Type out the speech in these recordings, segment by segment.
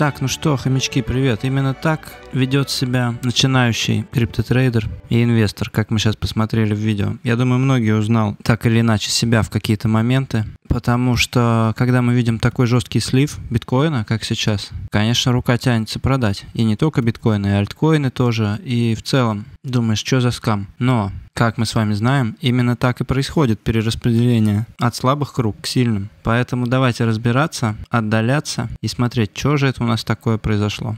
Так, ну что, хомячки, привет. Именно так ведет себя начинающий криптотрейдер и инвестор, как мы сейчас посмотрели в видео. Я думаю, многие узнал так или иначе себя в какие-то моменты. Потому что, когда мы видим такой жесткий слив биткоина, как сейчас, конечно, рука тянется продать. И не только биткоины, и альткоины тоже. И в целом думаешь, что за скам. Но, как мы с вами знаем, именно так и происходит перераспределение от слабых круг к сильным. Поэтому давайте разбираться, отдаляться и смотреть, что же это у нас такое произошло.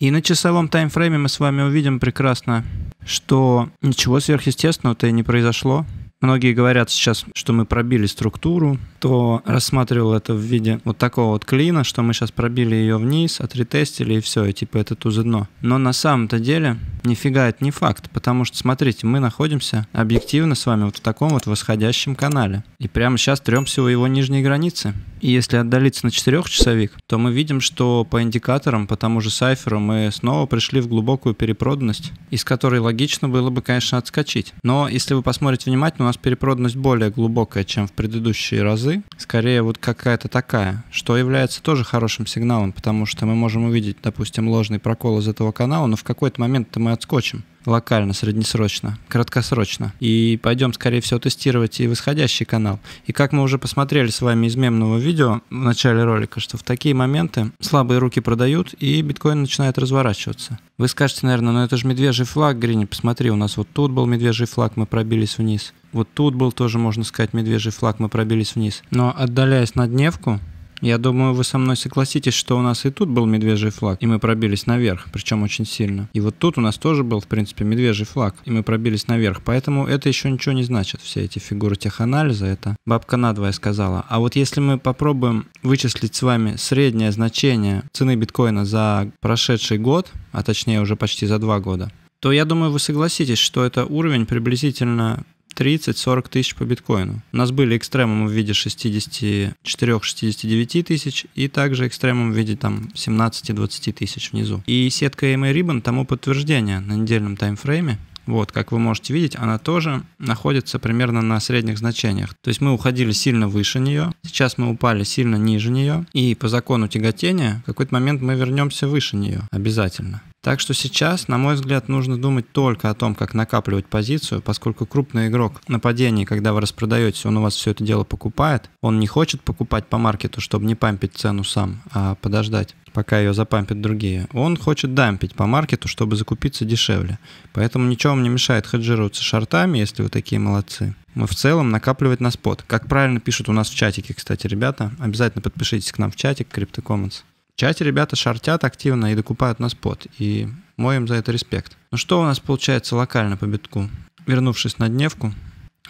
И на часовом таймфрейме мы с вами увидим прекрасно, что ничего сверхъестественного-то и не произошло. Многие говорят сейчас, что мы пробили структуру, то рассматривал это в виде вот такого вот клина, что мы сейчас пробили ее вниз, отретестили и все, и типа это тузы дно. Но на самом-то деле Нифига, это не факт, потому что, смотрите, мы находимся объективно с вами вот в таком вот восходящем канале. И прямо сейчас трёмся у его нижней границы. И если отдалиться на 4 часовик, то мы видим, что по индикаторам, по тому же сайферу, мы снова пришли в глубокую перепроданность, из которой логично было бы, конечно, отскочить. Но если вы посмотрите внимательно, у нас перепроданность более глубокая, чем в предыдущие разы. Скорее вот какая-то такая, что является тоже хорошим сигналом, потому что мы можем увидеть, допустим, ложный прокол из этого канала, но в какой-то момент мы отскочим локально, среднесрочно, краткосрочно. И пойдем, скорее всего, тестировать и восходящий канал. И как мы уже посмотрели с вами из мемного видео в начале ролика, что в такие моменты слабые руки продают, и биткоин начинает разворачиваться. Вы скажете, наверное, но «Ну, это же медвежий флаг, Грини, посмотри, у нас вот тут был медвежий флаг, мы пробились вниз. Вот тут был тоже, можно сказать, медвежий флаг, мы пробились вниз. Но отдаляясь на дневку, я думаю, вы со мной согласитесь, что у нас и тут был медвежий флаг, и мы пробились наверх, причем очень сильно. И вот тут у нас тоже был, в принципе, медвежий флаг, и мы пробились наверх, поэтому это еще ничего не значит. Все эти фигуры теханализа, это бабка надвое сказала. А вот если мы попробуем вычислить с вами среднее значение цены биткоина за прошедший год, а точнее уже почти за два года, то я думаю, вы согласитесь, что это уровень приблизительно 30-40 тысяч по биткоину. У нас были экстремумы в виде 64-69 тысяч и также экстремум в виде там 17-20 тысяч внизу. И сетка EMA эм Ribbon тому подтверждение на недельном таймфрейме. Вот, как вы можете видеть, она тоже находится примерно на средних значениях. То есть мы уходили сильно выше нее, сейчас мы упали сильно ниже нее, и по закону тяготения в какой-то момент мы вернемся выше нее обязательно. Так что сейчас, на мой взгляд, нужно думать только о том, как накапливать позицию, поскольку крупный игрок нападение, когда вы распродаете, он у вас все это дело покупает, он не хочет покупать по маркету, чтобы не пампить цену сам, а подождать, пока ее запампят другие. Он хочет дампить по маркету, чтобы закупиться дешевле. Поэтому ничего вам не мешает хеджироваться шортами, если вы такие молодцы. Мы в целом накапливать на спот. Как правильно пишут у нас в чатике, кстати, ребята. Обязательно подпишитесь к нам в чатик CryptoCommons. Часть ребята шортят активно и докупают на спот, и мой им за это респект. Ну что у нас получается локально по битку? Вернувшись на дневку,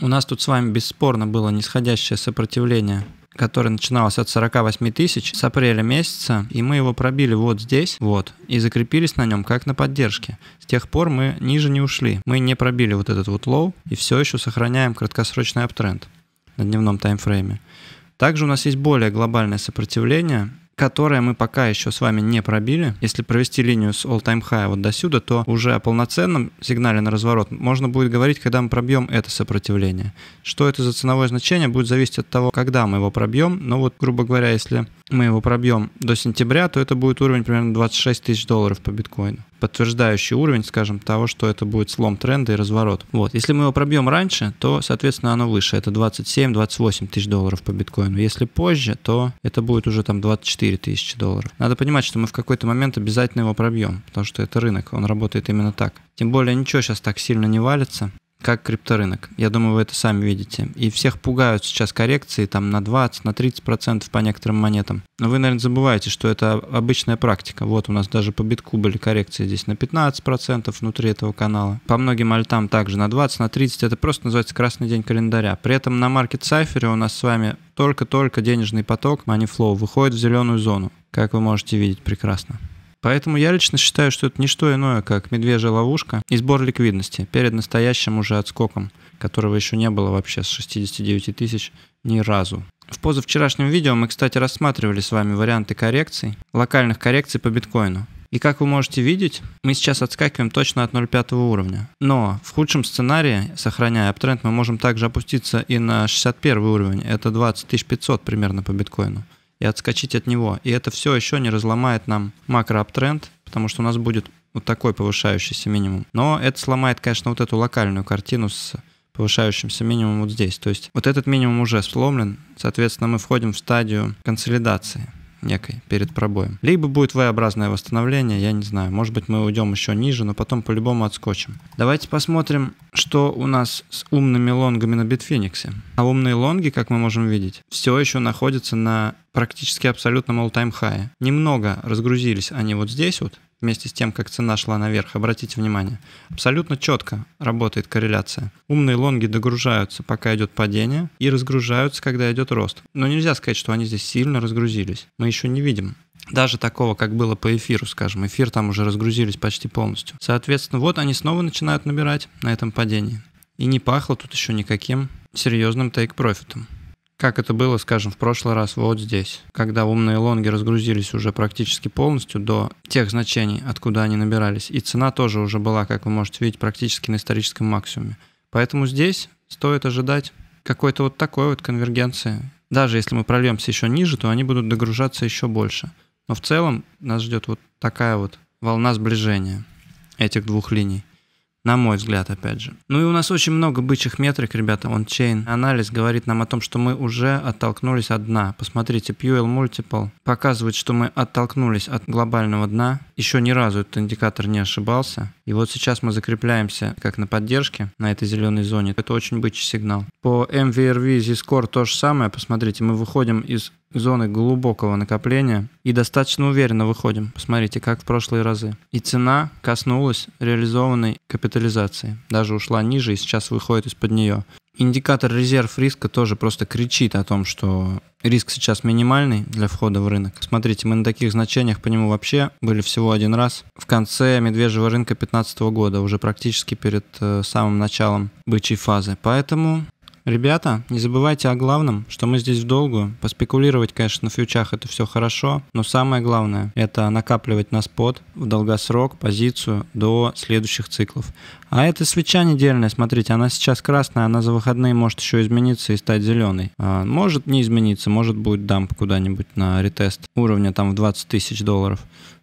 у нас тут с вами бесспорно было нисходящее сопротивление которое начиналось от 48 тысяч с апреля месяца, и мы его пробили вот здесь, вот, и закрепились на нем как на поддержке. С тех пор мы ниже не ушли, мы не пробили вот этот вот лоу, и все еще сохраняем краткосрочный аптренд на дневном таймфрейме. Также у нас есть более глобальное сопротивление, которое мы пока еще с вами не пробили. Если провести линию с all-time high вот до сюда, то уже о полноценном сигнале на разворот можно будет говорить, когда мы пробьем это сопротивление. Что это за ценовое значение, будет зависеть от того, когда мы его пробьем. Но вот, грубо говоря, если мы его пробьем до сентября, то это будет уровень примерно 26 тысяч долларов по биткоину. Подтверждающий уровень, скажем, того, что это будет слом тренда и разворот. Вот. Если мы его пробьем раньше, то, соответственно, оно выше. Это 27-28 тысяч долларов по биткоину. Если позже, то это будет уже там 24 тысячи долларов. Надо понимать, что мы в какой-то момент обязательно его пробьем, потому что это рынок, он работает именно так. Тем более ничего сейчас так сильно не валится как крипторынок. Я думаю, вы это сами видите. И всех пугают сейчас коррекции там на 20, на 30% процентов по некоторым монетам. Но вы, наверное, забываете, что это обычная практика. Вот у нас даже по битку были коррекции здесь на 15% процентов внутри этого канала. По многим альтам также на 20, на 30. Это просто называется красный день календаря. При этом на Market сайфере у нас с вами только-только денежный поток, money flow, выходит в зеленую зону. Как вы можете видеть прекрасно. Поэтому я лично считаю, что это не что иное, как медвежья ловушка и сбор ликвидности перед настоящим уже отскоком, которого еще не было вообще с 69 тысяч ни разу. В позавчерашнем видео мы, кстати, рассматривали с вами варианты коррекций, локальных коррекций по биткоину. И как вы можете видеть, мы сейчас отскакиваем точно от 0,5 уровня. Но в худшем сценарии, сохраняя аптренд, мы можем также опуститься и на 61 уровень. Это 20 500 примерно по биткоину и отскочить от него. И это все еще не разломает нам макроаптренд, потому что у нас будет вот такой повышающийся минимум. Но это сломает, конечно, вот эту локальную картину с повышающимся минимумом вот здесь. То есть вот этот минимум уже сломлен, соответственно, мы входим в стадию консолидации некой перед пробоем. Либо будет V-образное восстановление, я не знаю, может быть мы уйдем еще ниже, но потом по-любому отскочим. Давайте посмотрим, что у нас с умными лонгами на Битфениксе. А умные лонги, как мы можем видеть, все еще находятся на практически абсолютном all-time high. Немного разгрузились они вот здесь вот, вместе с тем, как цена шла наверх. Обратите внимание. Абсолютно четко работает корреляция. Умные лонги догружаются, пока идет падение, и разгружаются, когда идет рост. Но нельзя сказать, что они здесь сильно разгрузились. Мы еще не видим даже такого, как было по эфиру, скажем. Эфир там уже разгрузились почти полностью. Соответственно, вот они снова начинают набирать на этом падении. И не пахло тут еще никаким серьезным тейк-профитом как это было, скажем, в прошлый раз вот здесь, когда умные лонги разгрузились уже практически полностью до тех значений, откуда они набирались, и цена тоже уже была, как вы можете видеть, практически на историческом максимуме. Поэтому здесь стоит ожидать какой-то вот такой вот конвергенции. Даже если мы прольемся еще ниже, то они будут догружаться еще больше. Но в целом нас ждет вот такая вот волна сближения этих двух линий. На мой взгляд, опять же. Ну и у нас очень много бычьих метрик, ребята. Он чейн. Анализ говорит нам о том, что мы уже оттолкнулись от дна. Посмотрите, PUL Multiple показывает, что мы оттолкнулись от глобального дна. Еще ни разу этот индикатор не ошибался. И вот сейчас мы закрепляемся как на поддержке на этой зеленой зоне. Это очень бычий сигнал. По MVRV Z-Score то же самое. Посмотрите, мы выходим из зоны глубокого накопления и достаточно уверенно выходим. Посмотрите, как в прошлые разы. И цена коснулась реализованной капитализации. Даже ушла ниже и сейчас выходит из-под нее. Индикатор резерв риска тоже просто кричит о том, что риск сейчас минимальный для входа в рынок. Смотрите, мы на таких значениях по нему вообще были всего один раз. В конце медвежьего рынка 2015 года, уже практически перед э, самым началом бычьей фазы. Поэтому Ребята, не забывайте о главном, что мы здесь в долгу. Поспекулировать, конечно, на фьючах это все хорошо, но самое главное – это накапливать на спот в долгосрок позицию до следующих циклов. А эта свеча недельная, смотрите, она сейчас красная, она за выходные может еще измениться и стать зеленой. А, может не измениться, может будет дамп куда-нибудь на ретест уровня там в 20 тысяч долларов.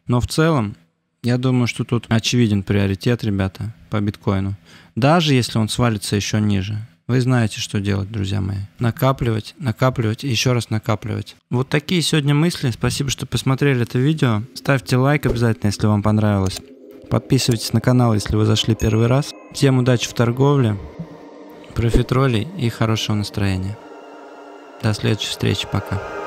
Но в целом я думаю, что тут очевиден приоритет, ребята, по биткоину. Даже если он свалится еще ниже. Вы знаете, что делать, друзья мои. Накапливать, накапливать и еще раз накапливать. Вот такие сегодня мысли. Спасибо, что посмотрели это видео. Ставьте лайк обязательно, если вам понравилось. Подписывайтесь на канал, если вы зашли первый раз. Всем удачи в торговле, профитролей и хорошего настроения. До следующей встречи. Пока.